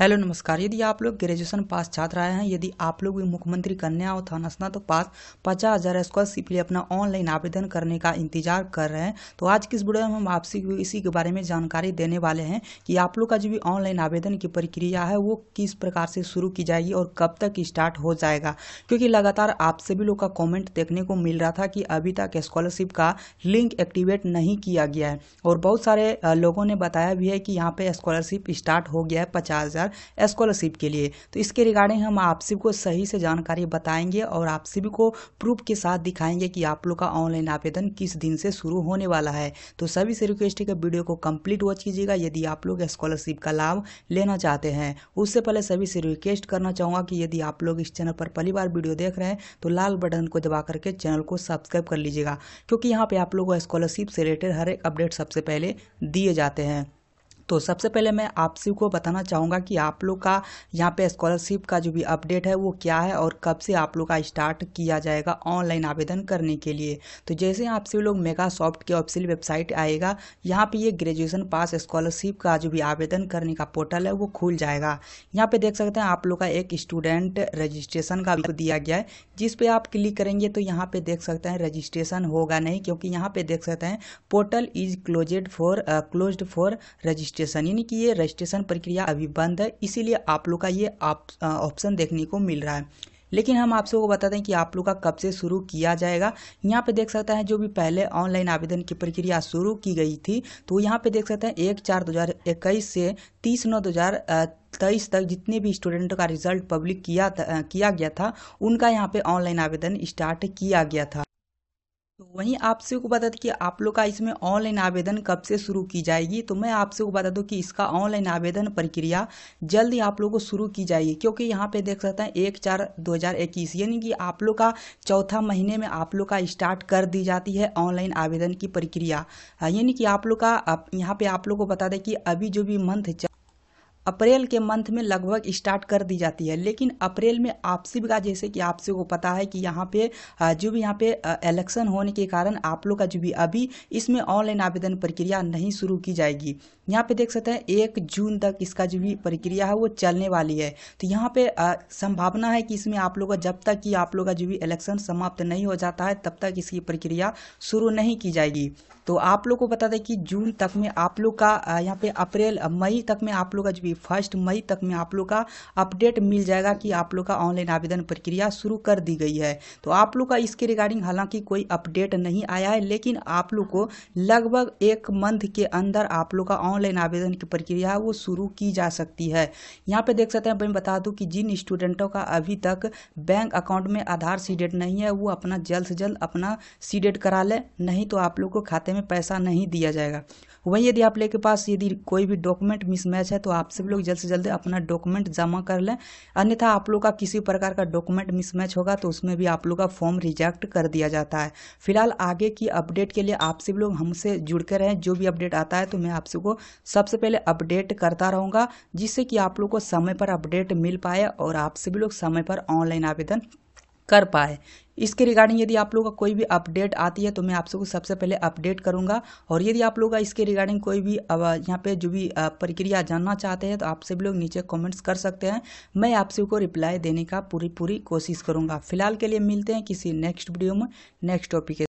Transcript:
hello नमस्कार यदि आप लोग ग्रेजुएशन पास छात्र आए हैं यदि आप लोग भी मुख्यमंत्री कन्या और तो पास पचास हज़ार स्कॉलरशिप लिए अपना ऑनलाइन आवेदन करने का इंतजार कर रहे हैं तो आज किस वीडियो में हम आपसी इसी के बारे में जानकारी देने वाले हैं कि आप लोग का जो भी ऑनलाइन आवेदन की प्रक्रिया है वो किस प्रकार से शुरू की जाएगी और कब तक स्टार्ट हो जाएगा क्योंकि लगातार आप सभी लोग का कॉमेंट देखने को मिल रहा था कि अभी तक स्कॉलरशिप का लिंक एक्टिवेट नहीं किया गया है और बहुत सारे लोगों ने बताया भी है कि यहाँ पर स्कॉलरशिप स्टार्ट हो गया है पचास हजार स्कॉलरशिप के लिए तो इसके रिगार्डिंग हम आप सभी को सही से जानकारी बताएंगे और आप सभी को प्रूफ के साथ दिखाएंगे कि आप लोग का ऑनलाइन आवेदन किस दिन से शुरू होने वाला है तो सभी से रिक्वेस्ट है कि वीडियो को कंप्लीट वॉच कीजिएगा यदि आप लोग स्कॉलरशिप का लाभ लेना चाहते हैं उससे पहले सभी से रिक्वेस्ट करना चाहूँगा कि यदि आप लोग इस चैनल पर पहली बार वीडियो देख रहे हैं तो लाल बटन को दबा करके चैनल को सब्सक्राइब कर लीजिएगा क्योंकि यहाँ पर आप लोगों को स्कॉलरशिप से रिलेटेड हर एक अपडेट सबसे पहले दिए जाते हैं तो सबसे पहले मैं आप सभी को बताना चाहूँगा कि आप लोग का यहाँ पे स्कॉलरशिप का जो भी अपडेट है वो क्या है और कब से आप लोग का स्टार्ट किया जाएगा ऑनलाइन आवेदन करने के लिए तो जैसे आप सभी लोग मेगासॉफ्ट की ऑफिसियल वेबसाइट आएगा यहाँ पे ये ग्रेजुएशन पास स्कॉलरशिप का जो भी आवेदन करने का पोर्टल है वो खुल जाएगा यहाँ पे देख सकते हैं आप लोग का एक स्टूडेंट रजिस्ट्रेशन का दिया गया है जिस पर आप क्लिक करेंगे तो यहाँ पे देख सकते हैं रजिस्ट्रेशन होगा नहीं क्योंकि यहाँ पे देख सकते हैं portal is closed for close for registration registration यानी कि ये रजिस्ट्रेशन प्रक्रिया अभी बंद है इसीलिए आप लोग का ये ऑप्शन देखने को मिल रहा है लेकिन हम आप सबको बताते हैं कि आप लोग का कब से शुरू किया जाएगा यहाँ पे देख सकते हैं जो भी पहले ऑनलाइन आवेदन की प्रक्रिया शुरू की गई थी तो यहाँ पे देख सकते हैं एक चार दो हज़ार इक्कीस से तीस नौ दो हज़ार तेईस तक जितने भी स्टूडेंट का रिजल्ट पब्लिक किया था, किया गया था उनका यहाँ पे ऑनलाइन आवेदन स्टार्ट किया गया था तो वहीं आपसे को बता दें कि आप लोग का इसमें ऑनलाइन आवेदन कब से शुरू की जाएगी तो मैं आपसे को बता दूं कि इसका ऑनलाइन आवेदन प्रक्रिया जल्द ही आप लोगों को शुरू की जाएगी क्योंकि यहाँ पे देख सकते हैं एक चार दो हज़ार इक्कीस यानी कि आप लोग का चौथा महीने में आप लोग का स्टार्ट कर दी जाती है ऑनलाइन आवेदन की प्रक्रिया यानी कि आप लोग का यहाँ पे आप लोग को बता दें कि अभी जो भी मंथ अप्रैल के मंथ में लगभग स्टार्ट कर दी जाती है लेकिन अप्रैल में आपसी का जैसे कि आपसे को पता है कि यहाँ पे जो भी यहाँ पे इलेक्शन होने के कारण आप लोग का जो भी अभी इसमें ऑनलाइन आवेदन प्रक्रिया नहीं शुरू की जाएगी यहाँ पे देख सकते हैं एक जून तक इसका जो भी प्रक्रिया है वो चलने वाली है तो यहाँ पे संभावना है कि इसमें आप लोग का जब तक कि आप लोग का जो भी इलेक्शन समाप्त नहीं हो जाता है तब तक इसकी प्रक्रिया शुरू नहीं की जाएगी तो आप लोग को बता दें कि जून तक में आप लोग का यहाँ पे अप्रैल मई तक में आप लोग का जो भी फर्स्ट मई तक में आप लोग का अपडेट मिल जाएगा कि आप लोग का ऑनलाइन आवेदन प्रक्रिया शुरू कर दी गई है तो आप लोग का इसके रिगार्डिंग हालांकि कोई अपडेट नहीं आया है लेकिन आप लोग को लगभग एक मंथ के अंदर आप लोग का ऑनलाइन आवेदन की प्रक्रिया वो शुरू की जा सकती है यहाँ पे देख सकते हैं मैं बता दूँ कि जिन स्टूडेंटों का अभी तक बैंक अकाउंट में आधार सीडेट नहीं है वो अपना जल्द से जल्द अपना सीडेट करा ले नहीं तो आप लोग को खाते में पैसा नहीं दिया जाएगा वहीं यदि आप लोग के पास यदि कोई भी डॉक्यूमेंट मिसमैच है तो आपसे सभी लोग जल्द से जल्द अपना डॉक्यूमेंट जमा कर लें अन्यथा आप लोग का किसी प्रकार का डॉक्यूमेंट मिसमैच होगा तो उसमें भी आप लोग का फॉर्म रिजेक्ट कर दिया जाता है फिलहाल आगे की अपडेट के लिए आप सभी लोग हमसे जुड़ के रहें जो भी अपडेट आता है तो मैं आप सबको सबसे पहले अपडेट करता रहूँगा जिससे कि आप लोग को समय पर अपडेट मिल पाए और आप सभी लोग समय पर ऑनलाइन आवेदन कर पाए इसके रिगार्डिंग यदि आप लोगों का कोई भी अपडेट आती है तो मैं आप सबको सबसे पहले अपडेट करूंगा और यदि आप लोग इसके रिगार्डिंग कोई भी यहाँ पे जो भी प्रक्रिया जानना चाहते हैं तो आप सभी लोग नीचे कमेंट्स कर सकते हैं मैं आप सभी को रिप्लाई देने का पूरी पूरी कोशिश करूंगा फिलहाल के लिए मिलते हैं किसी नेक्स्ट वीडियो में नेक्स्ट टॉपिक